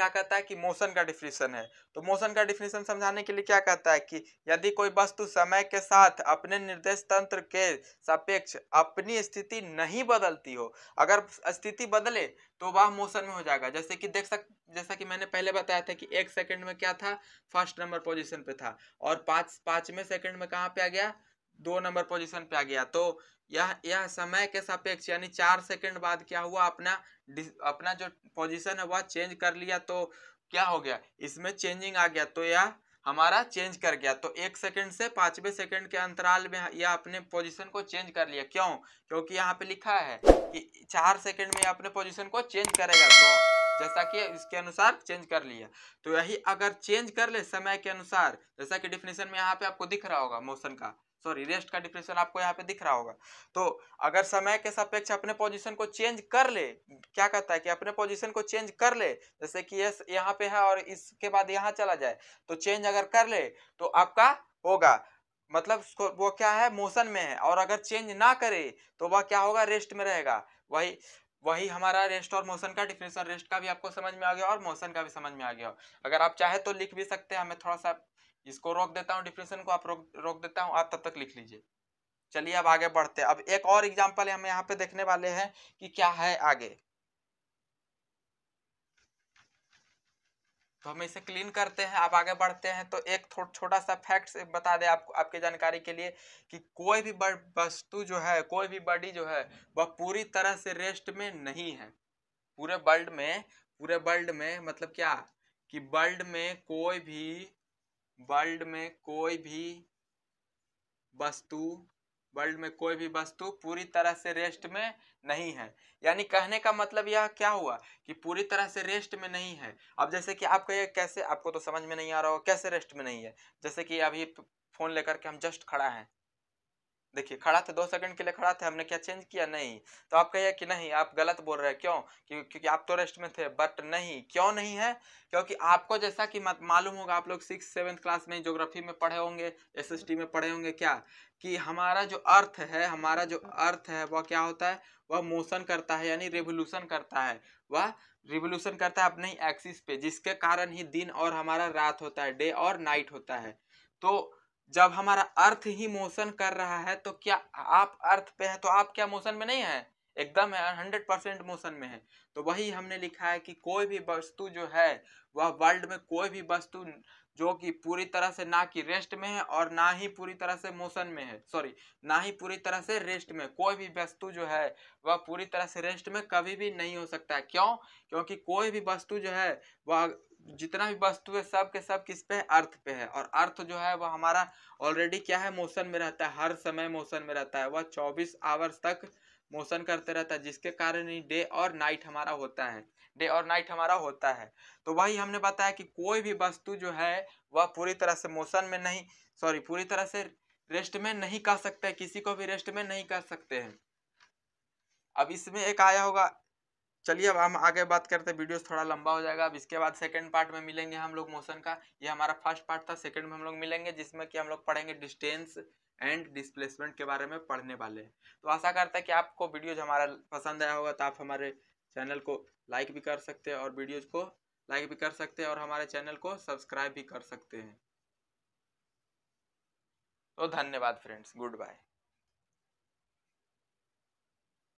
क्या कहता है कि मोशन का डिफिनेशन है तो मोशन का डिफिनेशन समझाने के लिए क्या कहता है कि यदि कोई वस्तु समय के साथ अपने निर्देश तंत्र के सापेक्ष अपनी स्थिति नहीं बदलती हो अगर स्थिति बदले तो वह मोशन में हो जाएगा जैसे कि देख सक जैसा कि मैंने पहले बताया था कि एक सेकंड में क्या था फर्स्ट नंबर पोजीशन पे था और पाँच पाँचवें सेकंड में कहाँ पे आ गया दो नंबर पोजीशन पे आ गया तो यह यह समय के सापेक्ष यानी चार सेकंड बाद क्या हुआ अपना अपना जो पोजीशन है वह चेंज कर लिया तो क्या हो गया इसमें चेंजिंग आ गया तो यह हमारा चेंज कर गया तो एक सेकंड से पांचवे सेकंड के अंतराल में यह अपने पोजीशन को चेंज कर लिया क्यों क्योंकि यहाँ पे लिखा है कि चार सेकंड में अपने पोजीशन को चेंज करेगा तो जैसा कि इसके अनुसार चेंज कर लिया तो यही अगर चेंज कर ले समय के अनुसार जैसा कि डिफिनेशन में यहाँ पे आपको दिख रहा होगा मोशन का सॉरी रेस्ट का डिफिनेशन आपको यहाँ पे दिख रहा होगा तो अगर समय के सापेक्ष अपने पोजिशन को चेंज कर ले क्या कहता है कि अपने पोजिशन को चेंज कर ले जैसे कि यस यहाँ पे है और इसके बाद यहाँ चला जाए तो चेंज अगर कर ले तो आपका होगा मतलब वो क्या है मोशन में है और अगर चेंज ना करे तो वह क्या होगा रेस्ट में रहेगा वही वही हमारा रेस्ट और मोशन का डिफिनेशन रेस्ट का भी आपको समझ में आ गया और मोशन का भी समझ में आ गया अगर आप चाहे तो लिख भी सकते हैं मैं थोड़ा सा इसको रोक देता हूँ डिफिनेशन को आप रोक रोक देता हूँ आप तब तक लिख लीजिए चलिए अब आगे बढ़ते हैं अब एक और एग्जाम्पल हम यहाँ पे देखने वाले हैं कि क्या है आगे तो हम इसे क्लीन करते हैं आप आगे बढ़ते हैं तो एक थो, छोटा सा फैक्ट बता दें आपको आपके जानकारी के लिए कि कोई भी वस्तु जो है कोई भी बॉडी जो है वह पूरी तरह से रेस्ट में नहीं है पूरे वर्ल्ड में पूरे वर्ल्ड में मतलब क्या कि वर्ल्ड में कोई भी वर्ल्ड में कोई भी वस्तु वर्ल्ड में कोई भी वस्तु पूरी तरह से रेस्ट में नहीं है यानी कहने का मतलब यह क्या हुआ कि पूरी तरह से रेस्ट में नहीं है अब जैसे कि आपको ये कैसे आपको तो समझ में नहीं आ रहा हो कैसे रेस्ट में नहीं है जैसे कि अभी फ़ोन लेकर के हम जस्ट खड़ा हैं देखिए खड़ा थे दो सेकंड के लिए खड़ा थे हमने क्या चेंज किया नहीं तो आप कहिए कि नहीं आप गलत बोल रहे हैं क्यों क्यों क्योंकि आप तो रेस्ट में थे बट नहीं क्यों नहीं है क्योंकि आपको जैसा कि मालूम होगा आप लोग सिक्स सेवन्थ क्लास में ज्योग्राफी में पढ़े होंगे एस में पढ़े होंगे क्या कि हमारा जो अर्थ है हमारा जो अर्थ है वह क्या होता है वह मोशन करता है यानी रेवोल्यूशन करता है वह रिवोल्यूशन करता है अपने ही एक्सिस पे जिसके कारण ही दिन और हमारा रात होता है डे और नाइट होता है तो जब हमारा अर्थ ही मोशन कर रहा है तो क्या आप अर्थ पे हैं तो आप क्या मोशन में नहीं है एकदम है हंड्रेड परसेंट मोशन में है तो वही हमने लिखा है कि कोई भी वस्तु जो है वह वर्ल्ड में कोई भी वस्तु जो कि पूरी तरह से ना कि रेस्ट में है और ना ही पूरी तरह से मोशन में है सॉरी ना ही पूरी तरह से रेस्ट में कोई भी वस्तु जो है वह पूरी तरह से रेस्ट में कभी भी नहीं हो सकता है क्यों क्योंकि कोई भी वस्तु जो है वह जितना भी वस्तु है सब के सब किस पे है अर्थ पे है और अर्थ जो है वो हमारा ऑलरेडी क्या है मोशन में रहता है हर समय मोशन में रहता है वह चौबीस आवर्स तक मोशन करते रहता है जिसके कारण ही डे और नाइट हमारा होता है डे और नाइट हमारा होता है तो वही हमने बताया कि कोई भी वस्तु जो है वह पूरी तरह से मोशन में नहीं सॉरी पूरी तरह से रेस्ट में नहीं कर सकते किसी को भी रेस्ट में नहीं कर सकते हैं अब इसमें एक आया होगा चलिए अब हम आगे बात करते हैं वीडियोस थोड़ा लंबा हो जाएगा अब इसके बाद सेकंड पार्ट में मिलेंगे हम लोग मोशन का ये हमारा फर्स्ट पार्ट था सेकंड में हम लोग मिलेंगे जिसमें कि हम लोग पढ़ेंगे डिस्टेंस एंड डिस्प्लेसमेंट के बारे में पढ़ने वाले हैं तो आशा करता है कि आपको वीडियोज हमारा पसंद आया होगा तो आप हमारे चैनल को लाइक भी कर सकते हैं और वीडियोज को लाइक भी कर सकते हैं और हमारे चैनल को सब्सक्राइब भी कर सकते हैं तो धन्यवाद फ्रेंड्स गुड बाय